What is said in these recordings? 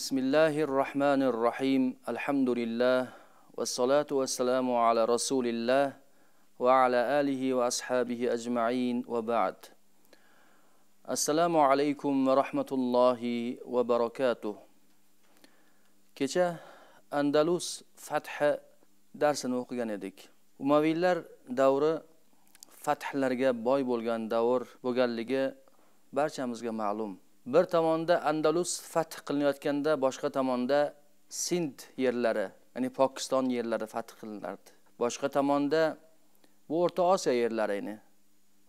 bismillahir بسم الله الرحمن الرحيم الحمد ala والصلاة va ala alihi va ashabihi ajmain va ba'd assalomu alaykum va rahmatullohi va وبركاته kecha andalus fathi darsini o'qigan edik umaviylar davri fathlarga boy bo'lgan davr bo'lganligi barchamizga ma'lum bir tomonda andalus fath qilinayotganda boshqa tomonda sind yerlari ya'ni pokiston yerlari fath qilinardi boshqa tomonda bu o'rta osiyo yerlari ya'ni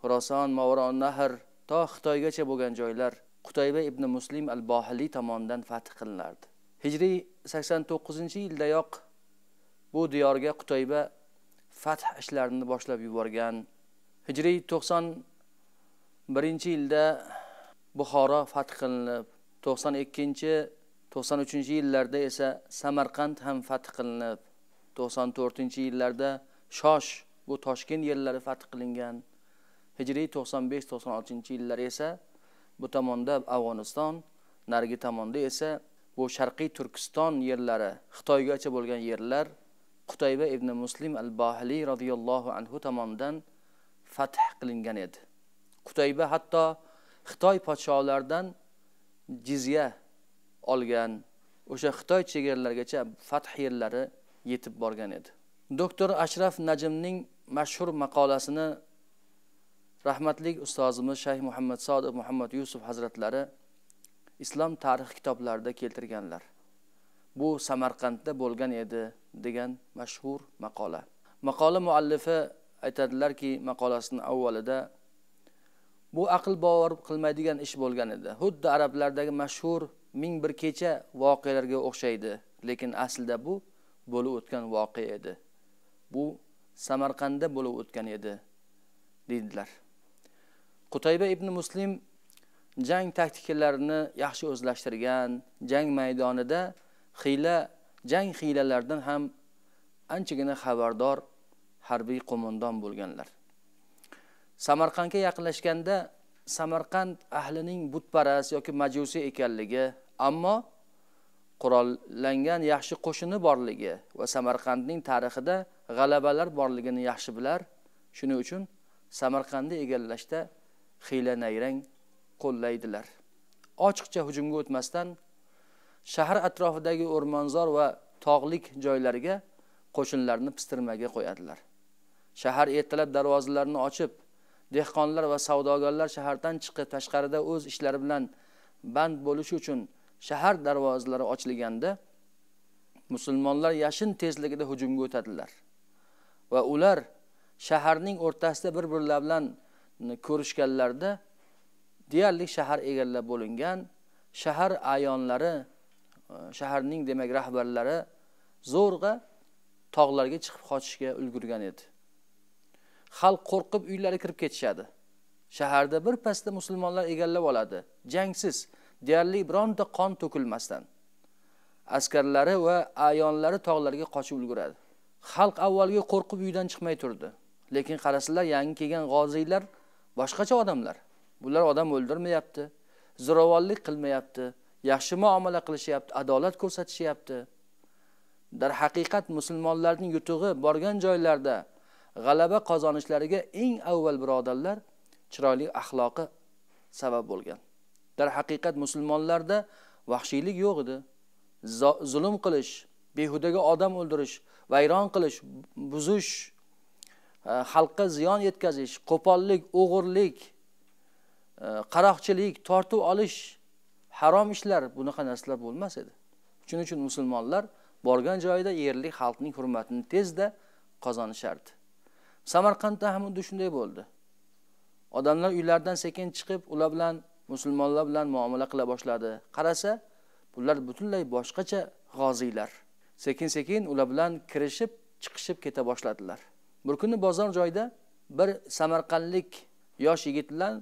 xuroson movron nahr to xitoygacha bo'lgan joylar qutayba ibn muslim al bohiliy tomonidan fath qilinardi hijriy sakson to'qqizinchi yildayoq bu diyorga qutayba fath ishlarini boshlab yuborgan hijriy to'qson birinchi yilda buxoro fath qilinib to'qson ikkinchi to'qson uchinchi yillarda esa samarqand ham fath qilinib to'qson to'rtinchi yillarda shosh bu toshkent yerlari fath qilingan hijriy to'qson besh to'qson oltinchi yillar esa bu tomonda afg'oniston narigi tomonda esa bu sharqiy turkiston yerlari xitoygacha bo'lgan yerlar qutayba ibn muslim al bohiliy roziyallohu anhu tomonidan fath qilingan edi qutayba hatto xitoy podsholaridan jizya olgan o'sha xitoy chegaralarigacha fath yerlari yetib borgan edi doktor ashraf najmning mashhur maqolasini rahmatli ustozimiz shayx muhammad sodiq muhammad yusuf hazratlari islom tarixi kitoblarida keltirganlar bu samarqandda bo'lgan edi degan mashhur maqola maqola muallifi aytadilarki maqolasini avvalida bu aql bovar qilmaydigan ish bo'lgan edi xuddi arablardagi mashhur ming bir kecha voqealarga o'xshaydi lekin aslida bu bo'lib o'tgan voqea edi bu samarqandda bo'lib o'tgan edi deydilar qutayba ibn muslim jang taktikalarini yaxshi o'zlashtirgan jang maydonida xiyla jang hiylalaridan ham anchagina xabardor harbiy qo'mondon bo'lganlar samarqandga yaqinlashganda samarqand ahlining butparast yoki majusiy ekanligi ammo qurollangan yaxshi qo'shini borligi va samarqandning tarixida g'alabalar borligini yaxshi bilar shuning uchun samarqandni egallashda hiyla nayrang qo'llaydilar ochiqcha hujumga o'tmasdan shahar atrofidagi o'rmonzor va tog'lik joylarga qo'shinlarni pistirmaga qo'yadilar shahar ertalab darvozalarini ochib dehqonlar va savdogarlar shahardan chiqib tashqarida o'z ishlari bilan band bo'lishi uchun shahar darvozalari ochilganda musulmonlar yashin tezligida hujumga o'tadilar va ular shaharning o'rtasida bir birlari bilan ko'rishganlarida deyarli shahar egallab bo'lingan shahar ayonlari e, shaharning demak rahbarlari zo'rg'a tog'larga chiqib qochishga ulgurgan edi xalq qo'rqib uylariga kirib ketishadi shaharda bir pasda musulmonlar egallab oladi jangsiz deyarli bironta qon to'kilmasdan askarlari va ayonlari tog'larga qochib ulguradi xalq avvalgi qo'rqib uydan chiqmay turdi lekin qarasilar yangi kelgan g'oziylar boshqacha odamlar bular odam o'ldirmayapti zo'ravonlik qilmayapti yaxshi muomala qilishyapti adolat ko'rsatishyapti darhaqiqat musulmonlarning yutug'i borgan joylarda g'alaba qozonishlariga eng avval birodarlar chiroyli axloqi sabab bo'lgan darhaqiqat musulmonlarda vahshiylik yo'q edi zulm qilish behudaga odam o'ldirish vayron qilish buzish e, xalqqa ziyon yetkazish qo'pollik o'g'irlik e, qaroqchilik tortib olish harom ishlar bunaqa narsalar bo'lmas edi shuning uchun musulmonlar borgan joyida yerlik xalqning hurmatini tezda qozonishardi samarqandda ham xuddi shunday bo'ldi odamlar uylaridan sekin chiqib ular bilan musulmonlar bilan muomala qila boshladi qarasa bular butunlay boshqacha g'oziylar sekin sekin ular bilan kirishib chiqishib keta boshladilar bir kuni bozor joyida bir samarqandlik yosh yigit bilan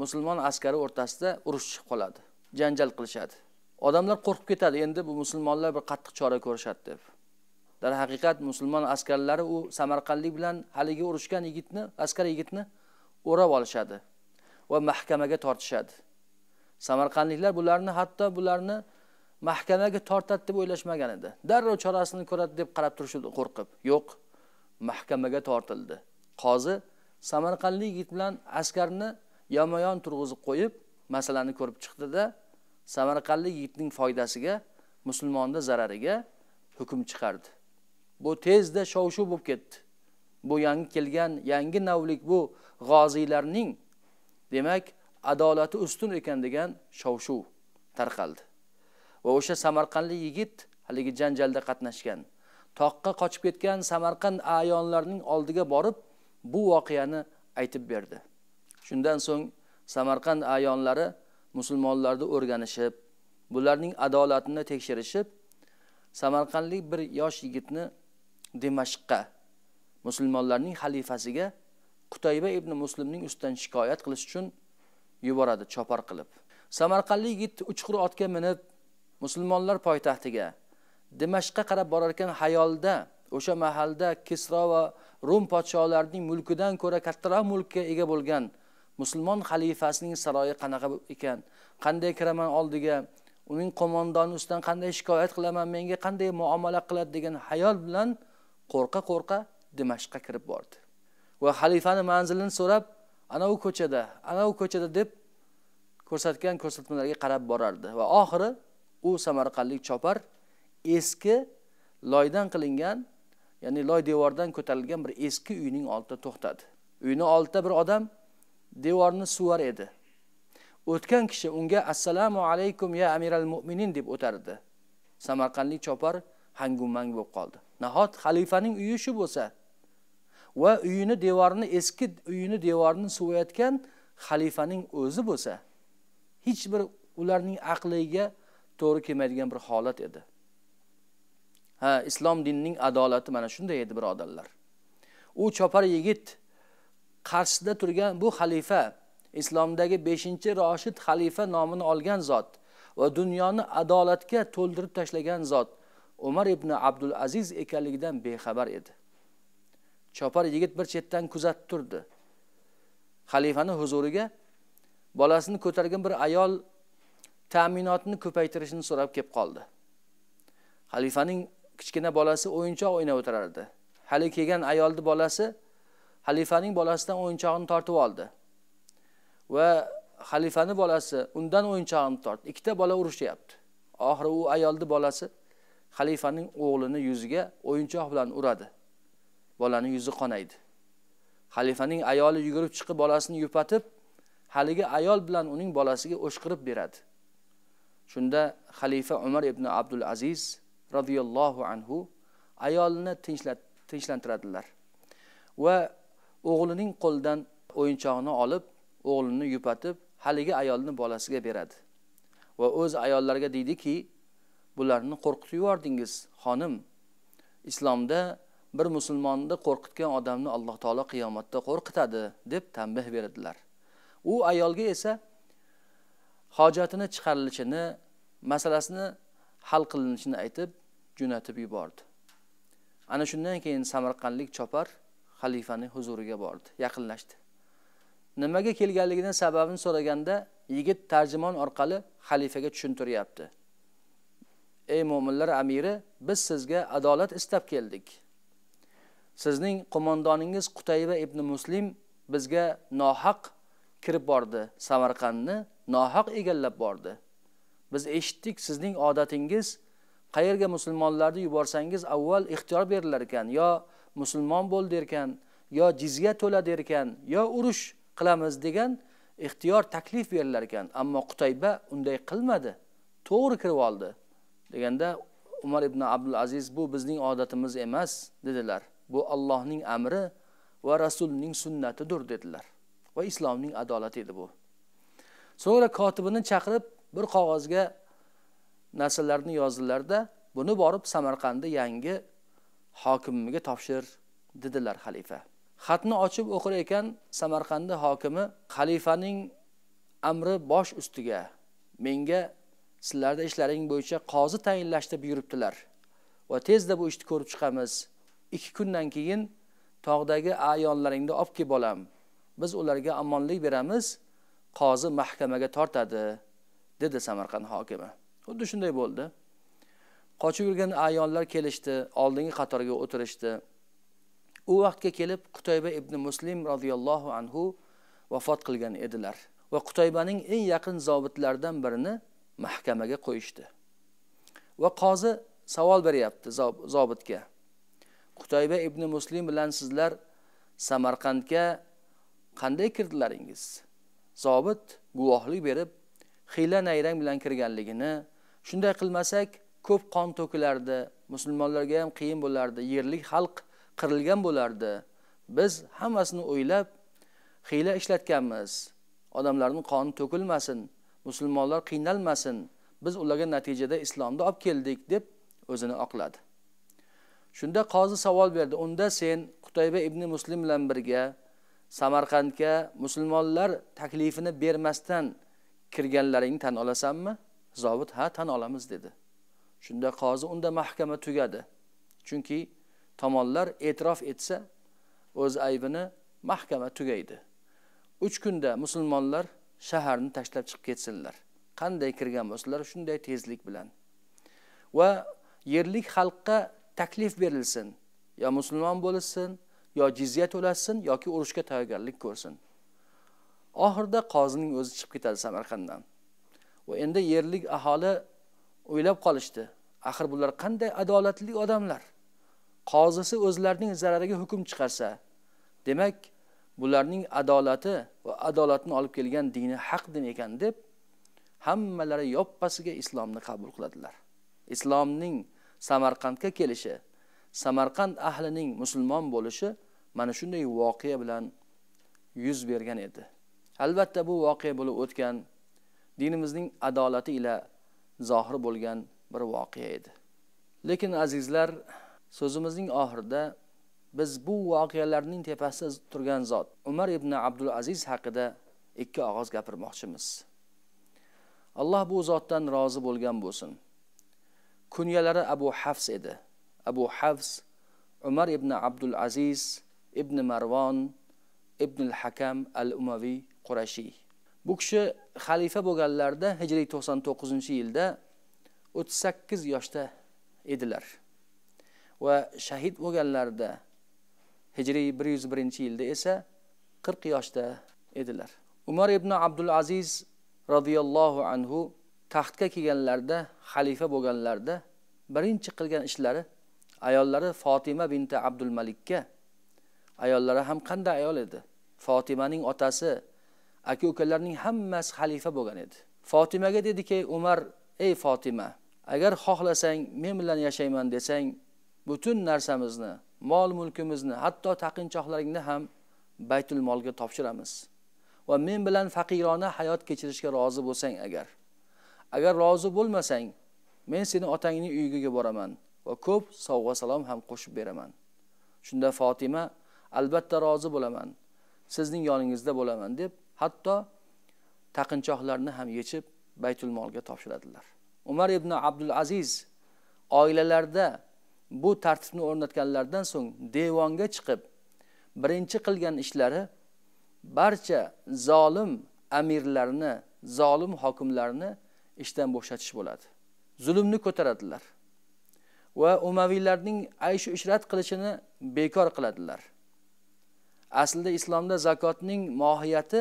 musulmon askari o'rtasida urush chiqib qoladi janjal qilishadi odamlar qo'rqib ketadi endi bu musulmonlar bir qattiq chora ko'rishadi deb darhaqiqat musulmon askarlari u samarqandlik bilan haligi urushgan yigitni askar yigitni o'rab olishadi va mahkamaga tortishadi samarqandliklar bularni hatto bularni mahkamaga tortadi deb o'ylashmagan edi darrov chorasini ko'radi deb qarab turishdi qo'rqib yo'q mahkamaga tortildi qozi samarqandlik yigit bilan askarni yonma yon turg'izib qo'yib masalani ko'rib chiqdida samarqandlik yigitning foydasiga musulmonni zarariga hukm chiqardi bu tezda shov shuv bo'lib ketdi bu yangi kelgan yangi navlik bu g'oziylarning demak adolati ustun ekan degan shov shuv tarqaldi va o'sha samarqandlik yigit haligi janjalda qatnashgan toqqa qochib ketgan samarqand ayonlarining oldiga borib bu voqeani aytib berdi shundan so'ng samarqand ayonlari musulmonlarni o'rganishib bularning adolatini tekshirishib samarqandlik bir yosh yigitni dimashqqa musulmonlarning xalifasiga qutayba ibn muslimning ustidan shikoyat qilish uchun yuboradi chopar qilib samarqandlik yigit uchqur otga minib musulmonlar poytaxtiga dimashqqa qarab borar ekan hayolda o'sha mahalda kisro va rum podsholarining mulkidan ko'ra kattaroq mulkka ega bo'lgan musulmon xalifasining saroyi qanaqa ekan qanday kiraman oldiga uning qo'mondoni ustidan qanday shikoyat qilaman menga qanday muomala qiladi degan hayol bilan qo'rqa qo'rqa dimashqqa kirib bordi va xalifani manzilini so'rab anavi ko'chada anavi ko'chada deb ko'rsatgan ko'rsatmalarga qarab borardi va oxiri u samarqandlik chopar eski loydan qilingan ya'ni loy devordan ko'tarilgan bir eski uyning oldida to'xtadi uyni oldida bir odam devorni suvar edi o'tgan kishi unga assalomu alaykum ya amiral mo'minin deb o'tardi samarqandlik chopar hangu mang bo'lib qoldi nahot xalifaning uyi shu bo'lsa va uyini devorini eski uyini devorini suvayotgan xalifaning o'zi bo'lsa hech bir ularning aqliga to'g'ri kelmaydigan bir holat edi ha islom dinining adolati mana shunday edi birodarlar u chopar yigit qarshisida turgan bu xalifa islomdagi beshinchi roshid xalifa nomini olgan zot va dunyoni adolatga to'ldirib tashlagan zot umar ibn abdul aziz ekanligidan bexabar edi chopar yigit bir chetdan kuzatib turdi xalifani huzuriga bolasini ko'targan bir ayol ta'minotni ko'paytirishni so'rab kelib qoldi xalifaning kichkina bolasi o'yinchoq o'ynab o'tirardi hali kelgan ayolni bolasi xalifaning bolasidan o'yinchog'ini tortib oldi va xalifani bolasi undan o'yinchog'ini tortdi ikkita bola urushyapti oxiri u ayolni bolasi xalifaning o'g'lini yuziga o'yinchoq bilan uradi bolani yuzi qonaydi xalifaning ayoli yugurib chiqib bolasini yupatib haligi ayol bilan uning bolasiga o'shqirib beradi shunda xalifa umar ibn abdul aziz roziyallohu anhu ayolni tinchlantiradilar va o'g'lining qo'lidan o'yinchoqni olib o'g'lini yupatib haligi ayolni bolasiga beradi va o'z ayollariga deydiki bularni qo'rqitib yubordingiz xonim islomda bir musulmonni qo'rqitgan odamni alloh taolo qiyomatda qo'rqitadi deb tanbeh berdilar u ayolga esa hojatini chiqarilishini masalasini hal qilinishini aytib jo'natib yubordi ana shundan keyin samarqandlik chopar xalifaning huzuriga bordi yaqinlashdi nimaga kelganligidan sababini so'raganda yigit tarjimon orqali xalifaga tushuntiryapti ey mo'minlar amiri biz sizga adolat istab keldik sizning qo'mondoningiz qutayba ibn muslim bizga nohaq kirib bordi samarqandni nohaq egallab bordi biz eshitdik sizning odatingiz qayerga musulmonlarni yuborsangiz avval ixtiyor berilar ekan yo musulmon bo'l derkan yo jizya to'la derkan yo urush qilamiz degan ixtiyor taklif berilar ekan ammo qutayba unday qilmadi to'g'ri kirib oldi deganda umar ibn abdul aziz bu bizning odatimiz emas dedilar bu allohning amri va rasulning sunnatidir dedilar va islomning adolati edi bu so'ngra kotibini chaqirib bir qog'ozga narsalarni yozdilarda buni borib samarqandda yangi hokimiga topshir dedilar xalifa xatni ochib o'qir ekan samarqandni hokimi xalifaning amri bosh ustiga menga sizlarni ishlaring bo'yicha qozi tayinlashda buyuribdilar va tezda bu ishni ko'rib chiqamiz ikki kundan keyin tog'dagi ayonlaringni olib kelib olam biz ularga omonlik beramiz qozi mahkamaga tortadi dedi samarqand hokimi xuddi shunday bo'ldi qochib yurgan ayonlar kelishdi oldingi qatorga o'tirishdi u vaqtga kelib qutayba ibn muslim roziyallohu anhu vafot qilgan edilar va qutaybaning eng yaqin zobitlaridan birini mahkamaga qo'yishdi va qozi savol beryapti zobitga qutayba ibn muslim bilan sizlar samarqandga qanday kirdilaringiz zobit guvohlik berib xiyla nayrang bilan kirganligini shunday qilmasak ko'p qon to'kilardi musulmonlarga ham qiyin bo'lardi yerlik xalq qirilgan bo'lardi biz hammasini o'ylab xiyla ishlatganmiz odamlarning qoni to'kilmasin musulmonlar qiynalmasin biz ularga natijada islomni olib keldik deb o'zini oqladi shunda qozi savol berdi unda sen qutayba ibn muslim bilan birga samarqandga musulmonlar taklifini bermasdan kirganlaringni tan olasanmi zobit ha tan olamiz dedi shunda qozi unda mahkama tugadi chunki tomonlar e'tirof etsa o'z aybini mahkama tugaydi uch kunda musulmonlar shaharni tashlab chiqib ketsinlar qanday kirgan bo'lsalar shunday tezlik bilan va yerlik xalqqa taklif berilsin yo musulmon bo'lishsin yo jizya to'lasin yoki urushga tayyorgarlik ko'rsin oxirida qozining o'zi chiqib ketadi samarqanddan va endi yerlik aholi o'ylab qolishdi axir bular qanday adolatli odamlar qozisi o'zlarining zarariga hukm chiqarsa demak bularning adolati va adolatni olib kelgan dini haq din ekan deb hammalari yoppasiga islomni qabul qiladilar islomning samarqandga kelishi samarqand ahlining musulmon bo'lishi mana shunday voqea bilan yuz bergan edi albatta bu voqea bo'lib o'tgan dinimizning adolati ila zohir bo'lgan bir voqea edi lekin azizlar so'zimizning oxirida biz bu voqealarning tepasida turgan zot umar ibn abdul aziz haqida ikki og'iz gapirmoqchimiz alloh bu zotdan rozi bo'lgan bo'lsin kunyalari abu hafs edi abu hafs umar ibn abdul aziz ibn marvon ibn al hakam al umaviy qurashiy bu kishi xalifa bo'lganlarida hijriy to'qson to'qqizinchi yilda o'ttiz sakkiz yoshda edilar va shahid bo'lganlarida hijriy bir yuz birinchi yilda esa qirq yoshda edilar umar ibn abdul aziz roziyallohu anhu taxtga kelganlarida xalifa bo'lganlarida birinchi qilgan ishlari ayollari fotima binti abdul malikka ayollari ham qanday ayol edi fotimaning otasi aka ukalarning hammasi xalifa bo'lgan edi fotimaga dediki umar ey fotima agar xohlasang men bilan yashayman desang butun narsamizni mol mulkimizni hatto taqinchoqlaringni ham baytul molga topshiramiz va men bilan faqirona hayot kechirishga rozi bo'lsang agar agar rozi bo'lmasang men seni otangning uyiga boraman va ko'p sovg'a salom ham qo'shib beraman shunda fotima albatta rozi bo'laman sizning yoningizda bo'laman deb hatto taqinchoqlarni ham yechib baytul molga topshiradilar umar ibn abdul aziz oilalarda bu tartibni o'rnatganlaridan so'ng devonga chiqib birinchi qilgan ishlari barcha zolim amirlarni zolim hokimlarni ishdan bo'shatish bo'ladi zulmni ko'taradilar va umaviylarning ayshu ishrat qilishini bekor qiladilar aslida islomda zakotning mohiyati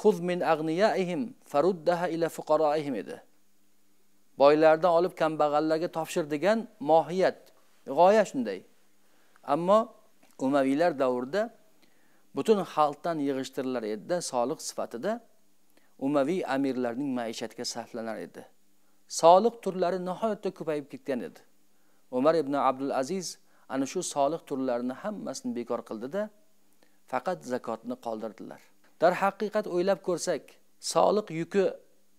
khuz min agniyaihim faruddaha ila fuqaroihim edi boylardan olib kambag'allarga topshir degan mohiyat g'oya shunday ammo umaviylar davrida butun xalqdan yig'ishtirilar edida soliq sifatida umaviy amirlarning maishatga sarflanar edi soliq turlari nihoyatda ko'payib ketgan edi umar ibn abdul aziz ana shu soliq turlarini hammasini bekor qildida faqat zakotni qoldirdilar darhaqiqat o'ylab ko'rsak soliq yuki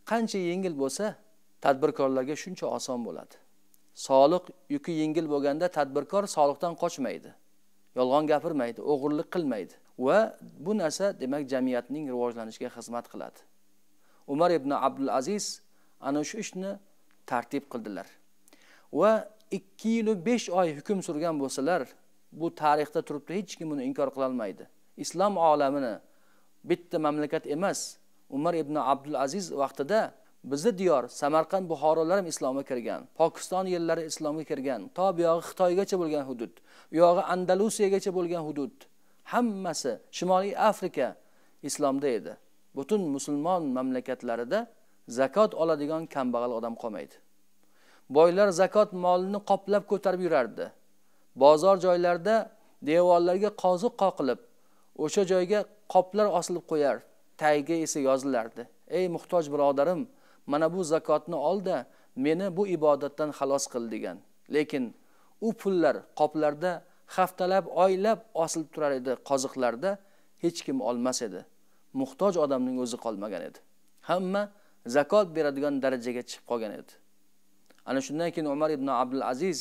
qancha yengil bo'lsa tadbirkorlarga shuncha oson bo'ladi soliq yuki yengil bo'lganda tadbirkor soliqdan qochmaydi yolg'on gapirmaydi o'g'irlik qilmaydi va bu narsa demak jamiyatning rivojlanishiga xizmat qiladi umar ibn abdul aziz ana shu ishni tartib qildilar va ikki yilu besh oy hukm surgan bo'lsalar bu tarixda turibdi hech kim buni inkor qilolmaydi islom olamini bitta mamlakat emas umar ibn abdul aziz vaqtida bizni diyor samarqand buxorolar ham islomga kirgan pokiston yillari islomga kirgan to buyog'i xitoygacha bo'lgan hudud u yog'i andalusiyagacha bo'lgan hudud hammasi shimoliy afrika islomda edi butun musulmon mamlakatlarida zakot oladigan kambag'al odam qolmaydi boylar zakot molini qoplab ko'tarib yurardi bozor joylarda devorlarga qoziq qoqilib o'sha joyga qoplar osilib qo'yar tagiga esa yozilardi ey muhtoj birodarim mana bu zakotni olda meni bu ibodatdan xalos qil degan lekin u pullar qoplarda haftalab oylab osilib turar edi qoziqlarda hech kim olmas edi muhtoj odamning o'zi qolmagan edi hamma zakot beradigan darajaga chiqib qolgan edi ana shundan keyin umar ibn abdul aziz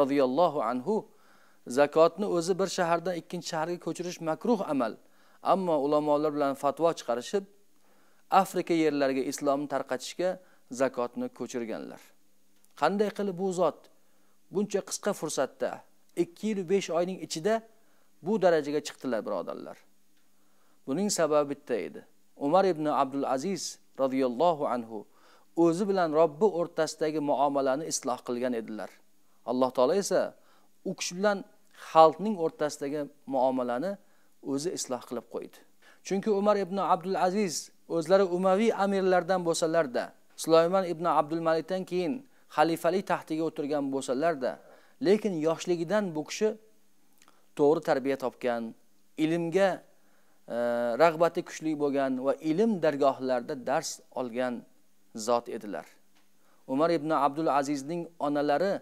roziyallohu anhu zakotni o'zi bir shahardan ikkinchi shaharga ko'chirish makruh amal ammo ulamolar bilan fatvo chiqarishib afrika yerlariga islomni tarqatishga zakotni ko'chirganlar qanday qilib bu zot buncha qisqa fursatda ikki yil besh oyning ichida bu darajaga chiqdilar birodarlar buning sababi bitta edi umar ibn abdul aziz roziyallohu anhu o'zi bilan robbi o'rtasidagi muomalani isloh qilgan edilar alloh taolo esa u kishi bilan xalqning o'rtasidagi muomalani o'zi isloh qilib qo'ydi chunki umar ibn abdul aziz o'zlari umaviy amirlardan bo'lsalarda sulaymon ibn abdul malikdan keyin xalifalik taxtiga o'tirgan bo'lsalarda lekin yoshligidan bu kishi to'g'ri tarbiya topgan ilmga e, rag'bati kuchli bo'lgan va ilm dargohlarida dars olgan zot edilar umar ibn abdul azizning onalari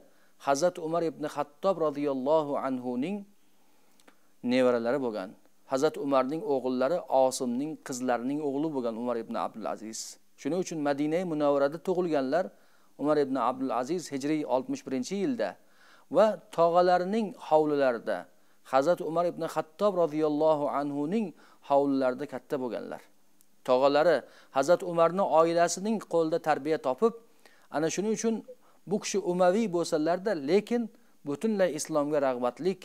hazrat umar ibn hattob roziyallohu anhuning nevaralari bo'lgan hazrat umarning o'g'illari osimning qizlarining o'g'li bo'lgan umar ibn abdul aziz shuning uchun madina munavvarada tug'ilganlar umar ibn abdul aziz hijriy oltmish birinchi yilda va tog'alarining hovlilarida hazrat umar ibn xattob roziyallohu anhuning hovlilarida katta bo'lganlar tog'alari hazrat umarni oilasining qo'lida tarbiya topib ana shuning uchun bu kishi umaviy bo'lsalarda lekin butunlay islomga rag'batlik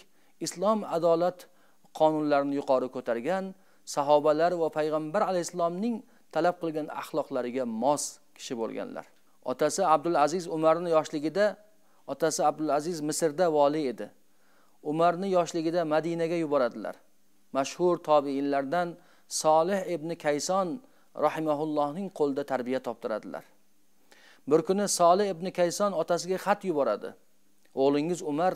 islom adolat qonunlarni yuqori ko'targan sahobalar va payg'ambar alayhissalomning talab qilgan axloqlariga mos kishi bo'lganlar otasi abdul aziz umarni yoshligida otasi abdul aziz misrda voliy edi umarni yoshligida madinaga yuboradilar mashhur tobiinlardan solih ibn kayson rahimaullohning qo'lida tarbiya toptiradilar bir kuni solih ibn kayson otasiga xat yuboradi o'g'lingiz umar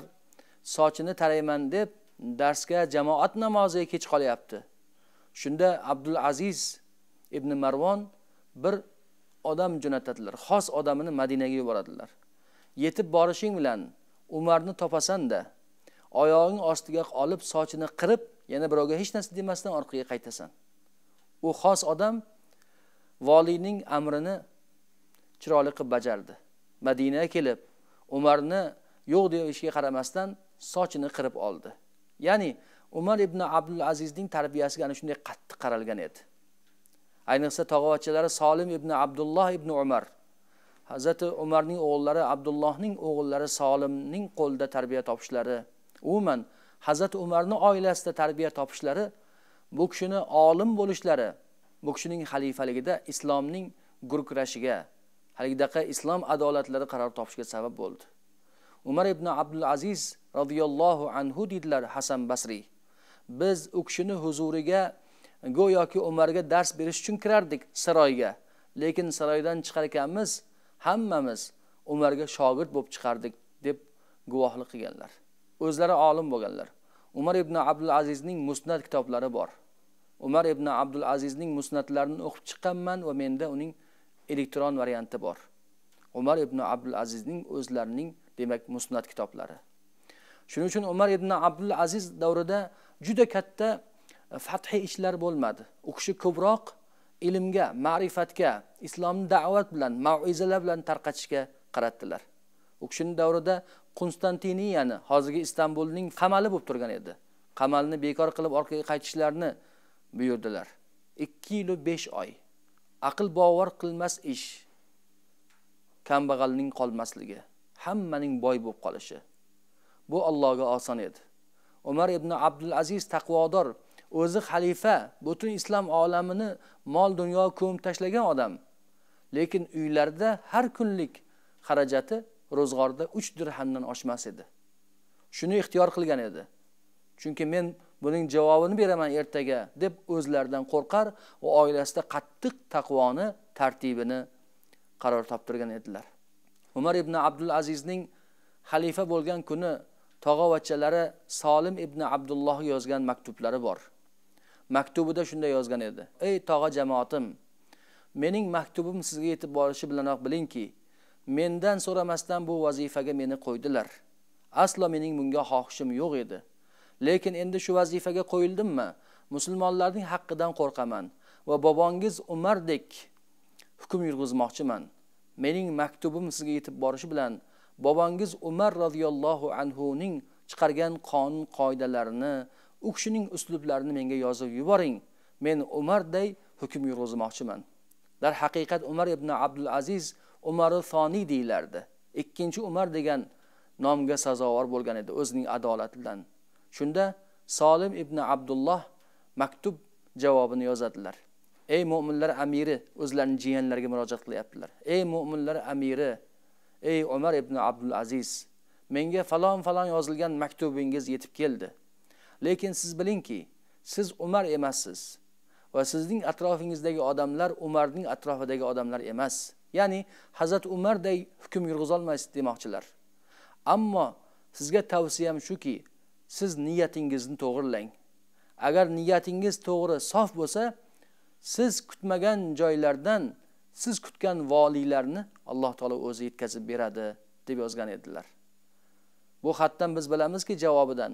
sochini tarayman deb darsga jamoat namoziga kech qolyapti shunda abdul aziz ibn marvon bir odam jo'natadilar xos odamini madinaga yuboradilar yetib borishing bilan umarni topasanda oyog'ing ostiga olib sochini qirib yana birovga hech narsa demasdan orqaga qaytasan u xos odam voliyning amrini chiroyli qilib bajardi madinaga kelib umarni yo'q deyishiga qaramasdan sochini qirib oldi ya'ni umar ibn abdul azizning tarbiyasiga ana shunday qattiq qaralgan edi ayniqsa tog'avachchalari solim ibn abdulloh ibn umar hazrati umarning o'g'illari abdullohning o'g'illari solimning qo'lida tarbiya topishlari umuman hazrati umarni oilasida tarbiya topishlari bu kishini olim bo'lishlari bu kishining xalifaligida islomning gurkurashiga haligidaqa islom adolatlari qaror topishga sabab bo'ldi umar ibn abdul aziz roziyallohu anhu deydilar hasan basriy biz u kishini huzuriga go'yoki umarga dars berish uchun kirardik saroyga lekin saroydan chiqar ekanmiz hammamiz umarga shogird bo'lib chiqardik deb guvohlik qilganlar o'zlari olim bo'lganlar umar ibn abdul azizning musnat kitoblari bor umar ibn abdul azizning musnatlarini o'qib chiqqanman va menda uning elektron varianti bor umar ibn abdul azizning o'zlarining demak musnat kitoblari shuning uchun umar ibn abdul aziz davrida juda katta e, fathi ishlar bo'lmadi u kishi ko'proq ilmga ma'rifatga islomni da'vat bilan maizalar bilan tarqatishga qaratdilar u kishini davrida konstantiniyani hozirgi istanbulning qamali bo'lib turgan edi qamalni bekor qilib orqaga qaytishlarini buyurdilar ikki yilu besh oy aql bovar qilmas ish kambag'alning qolmasligi hammaning boy bo'lib qolishi bu allohga oson edi umar ibn abdul aziz taqvodor o'zi xalifa butun islom olamini mol dunyo ko'mib tashlagan odam lekin uylarida har kunlik xarajati ro'zg'orda uch dirhamdan oshmas edi shuni ixtiyor qilgan edi chunki men buning javobini beraman ertaga deb o'zlaridan qo'rqar va oilasida qattiq taqvoni tartibini qaror toptirgan edilar umar ibn abdul azizning xalifa bo'lgan kuni tog'avachchalari solim ibn abdulloh yozgan maktublari bor maktubida shunday yozgan edi ey tog'a jamoatim mening maktubim sizga yetib borishi bilanoq bilingki mendan so'ramasdan bu vazifaga meni qo'ydilar aslo mening bunga xohishim yo'q edi lekin endi shu vazifaga qo'yildimmi musulmonlarning haqqidan qo'rqaman va bobongiz umardek hukm yurg'izmoqchiman mening maktubim sizga yetib borishi bilan bobongiz umar roziyallohu anhuning chiqargan qonun qoidalarini u kishining uslublarini menga yozib yuboring men umarday hukm yurg'izmoqchiman darhaqiqat umar ibn abdul aziz umari soniy deyilardi ikkinchi umar degan nomga sazovor bo'lgan edi o'zining adolati bilan shunda solim ibn abdulloh maktub javobini yozadilar ey mo'minlar amiri o'zlarini jiyanlariga murojaat qilyaptilar ey mo'minlar amiri ey umar ibn abdul aziz menga falon falon yozilgan maktubingiz yetib keldi lekin siz bilingki siz umar emassiz va sizning atrofingizdagi odamlar umarning atrofidagi odamlar emas ya'ni hazrati umarday hukm yurg'izolmaysiz demoqchilar ammo sizga tavsiyam shuki siz niyatingizni to'g'irlang agar niyatingiz to'g'ri sof bo'lsa siz kutmagan joylardan siz kutgan voliylarni alloh taolo o'zi yetkazib beradi deb yozgan edilar bu xatdan biz bilamizki javobidan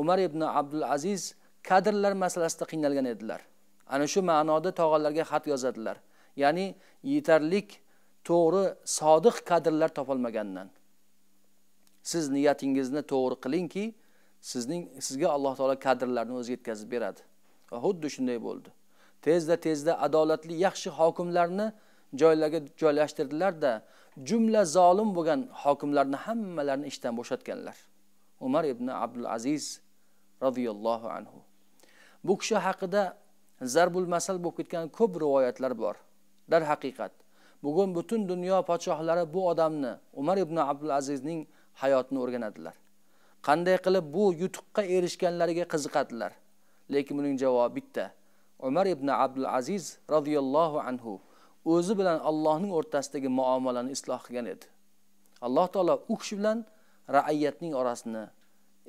umar ibn abdul aziz kadrlar masalasida qiynalgan edilar ana shu ma'noda tog'alarga xat yozadilar ya'ni yetarlik to'g'ri sodiq kadrlar topolmagandan siz niyatingizni to'g'ri qilingki sizning sizga alloh taolo kadrlarni o'zi yetkazib beradi va xuddi shunday bo'ldi tezda tezda adolatli yaxshi hokimlarni joylarga joylashtirdilarda jumla zolim bo'lgan hokimlarni hammalarini ishdan bo'shatganlar umar ibn abdul aziz roziyallohu anhu bu kishi haqida zarbul masal bo'lib ketgan ko'p rivoyatlar bor darhaqiqat bugun butun dunyo podshohlari bu odamni umar ibn abdul azizning hayotini o'rganadilar qanday qilib bu yutuqqa erishganlariga qiziqadilar lekin buning javobi bitta umar ibn abdul aziz roziyallohu anhu o'zi bilan allohning o'rtasidagi muomalani isloh qilgan edi alloh taolo u kishi bilan raiyatning orasini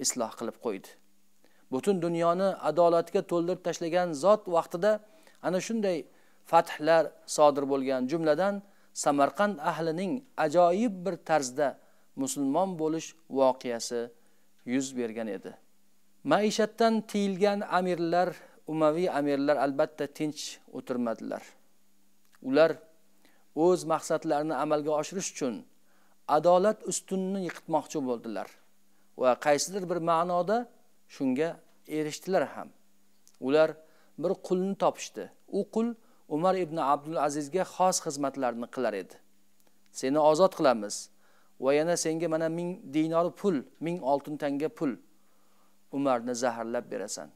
isloh qilib qo'ydi butun dunyoni adolatga to'ldirib tashlagan zot vaqtida ana shunday fathlar sodir bo'lgan jumladan samarqand ahlining ajoyib bir tarzda musulmon bo'lish voqeasi yuz bergan edi maishatdan tiyilgan amirlar umaviy amirlar albatta tinch o'tirmadilar ular o'z maqsadlarini amalga oshirish uchun adolat ustunini yiqitmoqchi bo'ldilar va qaysidir bir ma'noda shunga erishdilar ham ular bir qulni topishdi u qul umar ibn abdul azizga xos xizmatlarni qilar edi seni ozod qilamiz va yana senga mana ming dinor pul ming oltin tanga pul umarni zaharlab berasan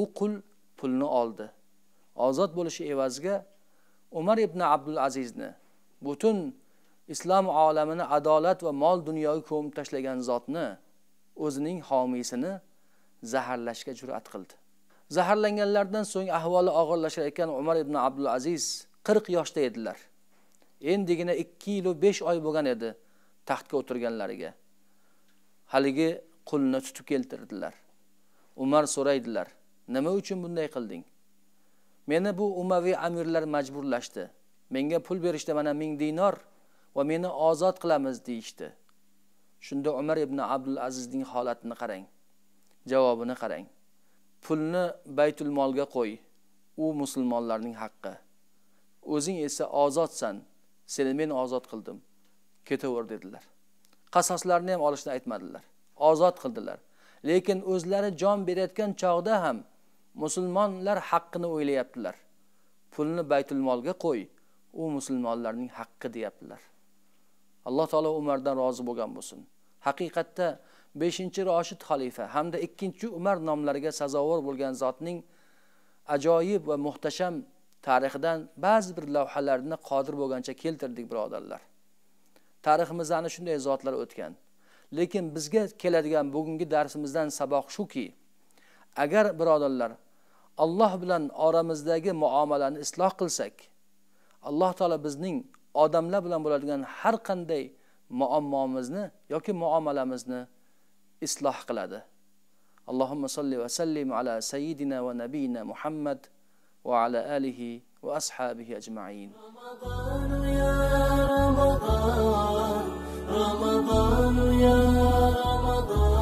u qul pulni oldi ozod bo'lishi evaziga umar ibn abdul azizni butun islom olamini adolat va mol dunyoga ko'mib tashlagan zotni o'zining homiysini zaharlashga jur'at qildi zaharlanganlardan so'ng ahvoli og'irlashar ekan umar ibn abdul aziz qirq yoshda edilar endigina ikki yilu besh oy bo'lgan edi taxtga o'tirganlariga haligi qulni tutib keltirdilar umar so'raydilar nima uchun bunday qilding meni bu umaviy amirlar majburlashdi menga pul berishdi mana ming dinor va meni ozod qilamiz deyishdi shunda umar ibn abdul azizning holatini qarang javobini qarang pulni baytul molga qo'y u musulmonlarning haqqi o'zing esa ozodsan seni men ozod qildim ketaver dedilar qasoslarni ham olishni aytmadilar ozod qildilar lekin o'zlari jon berayotgan chog'da ham musulmonlar haqqini o'ylayaptilar pulni baytul molga qo'y u musulmonlarning haqqi deyaptilar alloh taolo umardan rozi bo'lgan bo'lsin haqiqatda beshinchi roshid xalifa hamda ikkinchi umar nomlariga sazovor bo'lgan zotning ajoyib va muhtasham tarixidan ba'zi bir lavhalarni qodir bo'lgancha keltirdik birodarlar tariximizda ana shunday zotlar o'tgan lekin bizga keladigan bugungi darsimizdan saboq shuki agar birodarlar alloh bilan oramizdagi muomalani isloh qilsak alloh taolo bizning odamlar bilan bo'ladigan har qanday muammomizni yoki muomalamizni isloh qiladi allohumma solli va sallim ala sayyidina va nabiyina muhammad va ala alihi va ashabihi ajmain ya رمضان ya رمضان